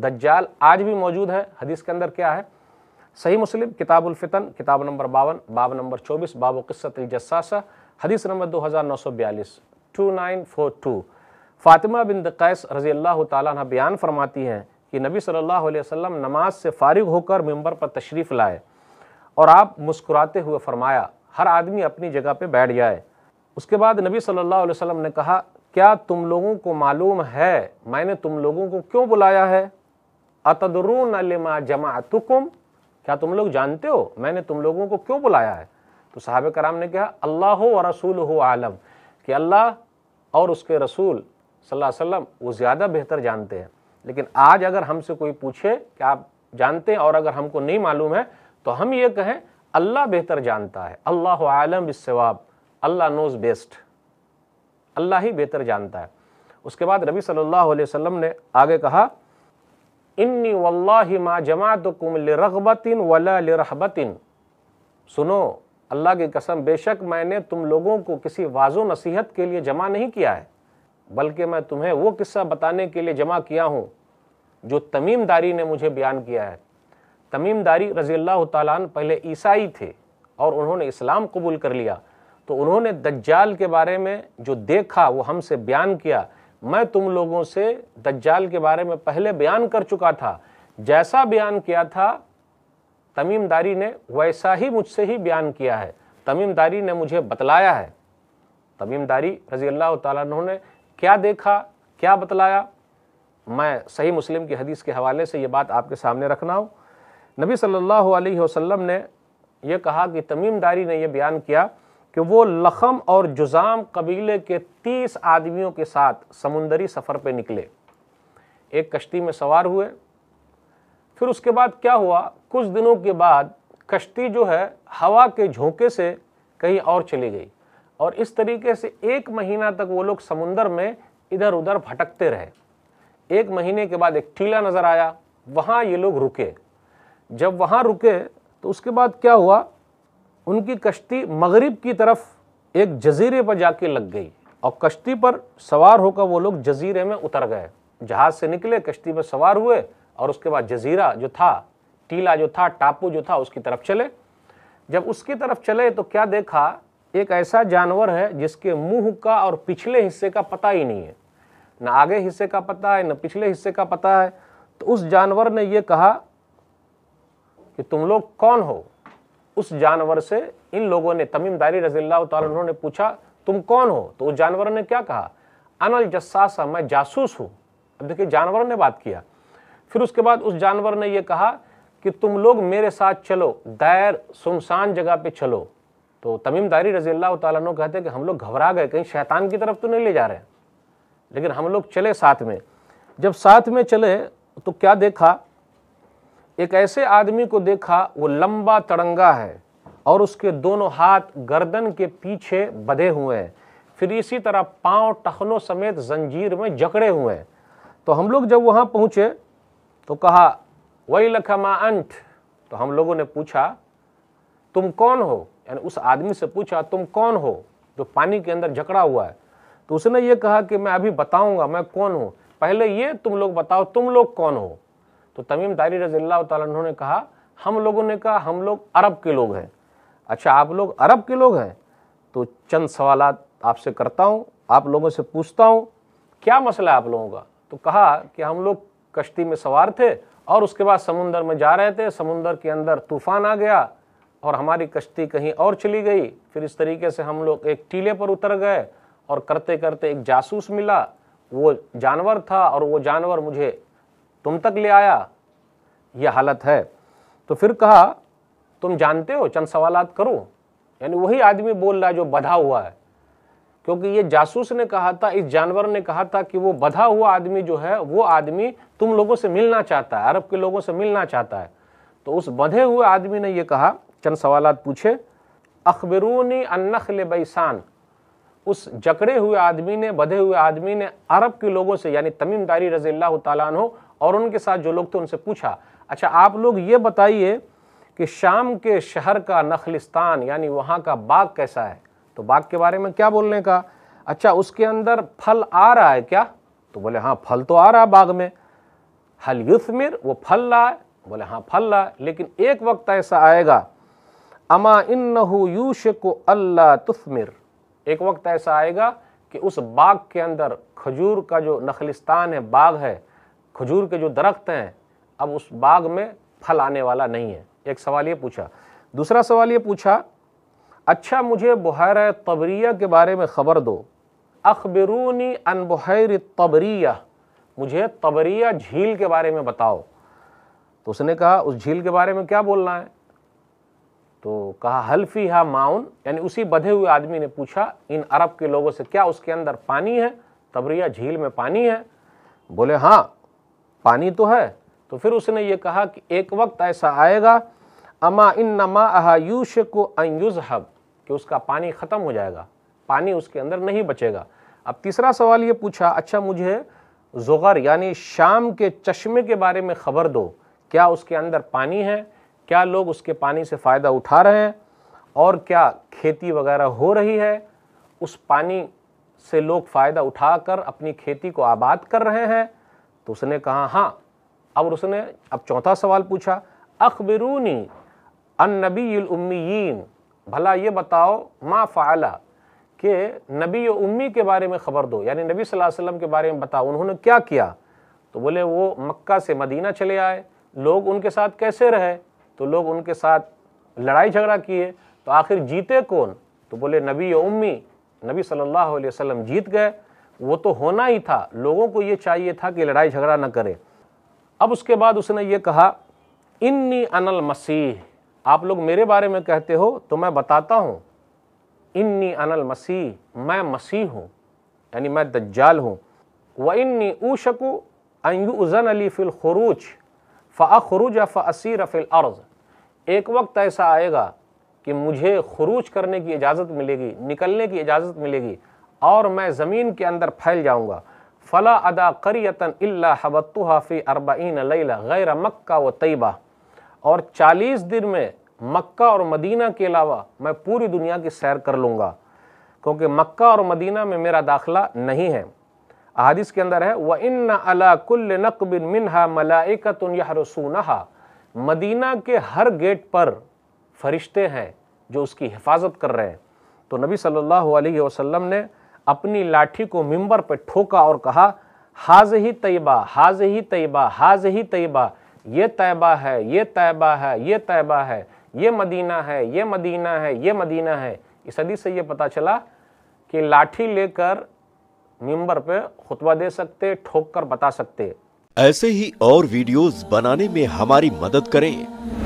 दज्जाल आज भी मौजूद है हदीस के अंदर क्या है सही मुस्लिम किताबुल फितन किताब नंबर बावन बाब नंबर चौबीस बाबो किस्सत जस्सासा हदीस नंबर दो हज़ार नौ सौ बयालीस टू नाइन फोर टू फ़ातिमा बिन दक़ैस रज़ी अल्लाह तह बयान फरमाती हैं कि नबी सल्लल्लाहु अलैहि वसल्लम नमाज से फारिग होकर मंबर पर तशरीफ़ लाए और आप मुस्कुराते हुए फरमाया हर आदमी अपनी जगह पर बैठ जाए उसके बाद नबी सल्लल्लाहु अलैहि वसल्लम ने कहा क्या तुम लोगों को मालूम है मैंने तुम लोगों को क्यों बुलाया है अतदरून अलमा जमातुकुम क्या तुम लोग जानते हो मैंने तुम लोगों को क्यों बुलाया है तो साहब कराम ने कहा अल्लाह व रसूल हो आलम कि अल्लाह और उसके रसूल सल्लल्लाहु अलैहि वसल्लम वो ज़्यादा बेहतर जानते हैं लेकिन आज अगर हमसे कोई पूछे कि आप जानते हैं और अगर हमको नहीं मालूम है तो हम ये कहें अल्लाह बेहतर जानता है अल्लाह आलम बिसवाब अल्लाह नोज बेस्ट अल्लाह ही बेहतर जानता है उसके बाद रबी सल्लल्लाहु अलैहि वसल्लम ने आगे कहा इन्नी वल्लाहि मा जमातुकुम लिरगबतिन वला लिरहबतिन सुनो अल्लाह की कसम बेशक मैंने तुम लोगों को किसी वाजो नसीहत के लिए जमा नहीं किया है बल्कि मैं तुम्हें वो किस्सा बताने के लिए जमा किया हूँ जो तमीम दारी ने मुझे बयान किया है तमीम दारी रज़ी अल्लाह तालान पहले ईसाई थे और उन्होंने इस्लाम कबूल कर लिया तो उन्होंने दज्जाल के बारे में जो देखा वो हमसे बयान किया मैं तुम लोगों से दज्जाल के बारे में पहले बयान कर चुका था जैसा बयान किया था तमीमदारी ने वैसा ही मुझसे ही बयान किया है तमीमदारी ने मुझे बतलाया है तमीमदारी रजी अल्लाह तु ने क्या देखा क्या बतलाया मैं सही मुस्लिम की हदीस के हवाले से ये बात आपके सामने रखना हूँ नबी सल्लल्लाहु अलैहि वसल्लम ने यह कहा कि तमीमदारी ने यह बयान किया कि वो लखम और जुजाम कबीले के तीस आदमियों के साथ समुंदरी सफ़र पे निकले एक कश्ती में सवार हुए फिर उसके बाद क्या हुआ कुछ दिनों के बाद कश्ती जो है हवा के झोंके से कहीं और चली गई और इस तरीके से एक महीना तक वो लोग समुंदर में इधर उधर भटकते रहे एक महीने के बाद एक टीला नज़र आया वहाँ ये लोग रुके जब वहाँ रुके तो उसके बाद क्या हुआ उनकी कश्ती मगरिब की तरफ एक जजीरे पर जाके लग गई और कश्ती पर सवार होकर वो लोग जजीरे में उतर गए जहाज से निकले कश्ती पर सवार हुए और उसके बाद जजीरा जो था टीला जो था टापू जो था उसकी तरफ चले जब उसकी तरफ चले तो क्या देखा एक ऐसा जानवर है जिसके मुंह का और पिछले हिस्से का पता ही नहीं है ना आगे हिस्से का पता है ना पिछले हिस्से का पता है तो उस जानवर ने यह कहा कि तुम लोग कौन हो उस जानवर से इन लोगों ने तमीम दारी रजील्ला तु ने पूछा तुम कौन हो तो उस जानवर ने क्या कहा अनल जस्सासा मैं जासूस हूँ अब देखिए जानवर ने बात किया फिर उसके बाद उस जानवर ने यह कहा कि तुम लोग मेरे साथ चलो गैर सुमसान जगह पे चलो तो तमीम दारी रजी अल्लाह तु कहते कि हम लोग घबरा गए कहीं शैतान की तरफ तो नहीं ले जा रहे लेकिन हम लोग चले साथ में जब साथ में चले तो क्या देखा एक ऐसे आदमी को देखा वो लंबा तड़ंगा है और उसके दोनों हाथ गर्दन के पीछे बधे हुए हैं फिर इसी तरह पांव टखनों समेत जंजीर में जकड़े हुए हैं तो हम लोग जब वहाँ पहुँचे तो कहा वही लखा माँ अंठ तो हम लोगों ने पूछा तुम कौन हो यानी उस आदमी से पूछा तुम कौन हो जो पानी के अंदर जकड़ा हुआ है तो उसने ये कहा कि मैं अभी बताऊंगा मैं कौन हूँ पहले ये तुम लोग बताओ तुम लोग कौन हो तो तमीम तारी रजील्ला तु ने कहा हम लोगों ने कहा हम लोग अरब के लोग हैं अच्छा आप लोग अरब के लोग हैं तो चंद सवाल आपसे करता हूँ आप लोगों से पूछता हूँ क्या मसला आप लोगों का तो कहा कि हम लोग कश्ती में सवार थे और उसके बाद समुंदर में जा रहे थे समुंदर के अंदर तूफान आ गया और हमारी कश्ती कहीं और चली गई फिर इस तरीके से हम लोग एक टीले पर उतर गए और करते करते एक जासूस मिला वो जानवर था और वो जानवर मुझे तुम तक ले आया यह हालत है तो फिर कहा तुम जानते हो चंद सवालात करो यानी वही आदमी बोल रहा है जो बधा हुआ है क्योंकि ये जासूस ने कहा था इस जानवर ने कहा था कि वो बधा हुआ आदमी जो है वो आदमी तुम लोगों से मिलना चाहता है अरब के लोगों से मिलना चाहता है तो उस बधे हुए आदमी ने ये कहा चंद सवालात पूछे अखबरूनी अन्नखल बैसान उस जकड़े हुए आदमी ने बधे हुए आदमी ने अरब के लोगों से यानी तमीमदारी दारी रजील्ला तन और उनके साथ जो लोग थे उनसे पूछा अच्छा आप लोग ये बताइए कि शाम के शहर का नखलिस्तान यानी वहाँ का बाग कैसा है तो बाग के बारे में क्या बोलने का अच्छा उसके अंदर फल आ रहा है क्या तो बोले हाँ फल तो आ रहा है बाग में हल युसमिर वो फल रहा है बोले हाँ फल रहा है लेकिन एक वक्त ऐसा आएगा अमा इन यूश को अल्लाह तुस्मिर एक वक्त ऐसा आएगा कि उस बाग के अंदर खजूर का जो नखलिस्तान है बाग है खजूर के जो दरख्त हैं अब उस बाग में फल आने वाला नहीं है एक सवाल ये पूछा दूसरा सवाल ये पूछा अच्छा मुझे बुहर तबरिया के बारे में ख़बर दो अखबरूनी अन बुहर तबरिया मुझे तबरिया झील के बारे में बताओ तो उसने कहा उस झील के बारे में क्या बोलना है तो कहा हल्फी हा माउन यानी उसी बधे हुए आदमी ने पूछा इन अरब के लोगों से क्या उसके अंदर पानी है तबरिया झील में पानी है बोले हाँ पानी तो है तो फिर उसने ये कहा कि एक वक्त ऐसा आएगा अमा इन नमा आयुष को अयुज हब कि उसका पानी ख़त्म हो जाएगा पानी उसके अंदर नहीं बचेगा अब तीसरा सवाल ये पूछा अच्छा मुझे ज़ुगर यानी शाम के चश्मे के बारे में ख़बर दो क्या उसके अंदर पानी है क्या लोग उसके पानी से फ़ायदा उठा रहे हैं और क्या खेती वगैरह हो रही है उस पानी से लोग फ़ायदा उठाकर अपनी खेती को आबाद कर रहे हैं तो उसने कहा हाँ और उसने अब चौथा सवाल पूछा अखबरूनी अन नबीन भला ये बताओ माँ फ़ाला कि नबी उम्मी के बारे में ख़बर दो यानी नबी सल्लल्लाहु अलैहि वसल्लम के बारे में बताओ उन्होंने क्या किया तो बोले वो मक्का से मदीना चले आए लोग उनके साथ कैसे रहे तो लोग उनके साथ लड़ाई झगड़ा किए तो आखिर जीते कौन तो बोले नबी उम्मी नबी सल्लल्लाहु अलैहि वसल्लम जीत गए वो तो होना ही था लोगों को ये चाहिए था कि लड़ाई झगड़ा ना करें अब उसके बाद उसने ये कहा इन्नी अनल मसीह आप लोग मेरे बारे में कहते हो तो मैं बताता हूँ इन्नी अनल मसीह मैं मसीह हूँ यानी मैं दज्जाल हूँ व इन्नी ऊशकु अयुजन अली फ़िल खरूज फ़रूज फ़सीर फ़िल अर्ज़ एक वक्त ऐसा आएगा कि मुझे खरूज करने की इजाज़त मिलेगी निकलने की इजाज़त मिलेगी और मैं ज़मीन के अंदर फैल जाऊँगा फ़ला अदा करियतन इल्ला हबत्तु हाफ़ी अरबईन लैला गैर मक्का व तयबा और चालीस दिन में मक्का और मदीना के अलावा मैं पूरी दुनिया की सैर कर लूँगा क्योंकि मक्का और मदीना में मेरा दाखिला नहीं है अहादिस के अंदर है व इन अला कुल्ल नकबिन मिनहा मलाइकतन यह मदीना के हर गेट पर फरिश्ते हैं जो उसकी हिफाजत कर रहे हैं तो नबी सल्लल्लाहु अलैहि वसल्लम ने अपनी लाठी को मिंबर पर ठोका और कहा हाज ही तयबा हाज ही तयबा हाज ही तयबा ये तयबा है ये तयबा है ये तयबा है ये मदीना है ये मदीना है ये मदीना है इस हदीस से ये पता चला कि लाठी लेकर मिंबर पे खुतबा दे सकते ठोक कर बता सकते ऐसे ही और वीडियोस बनाने में हमारी मदद करें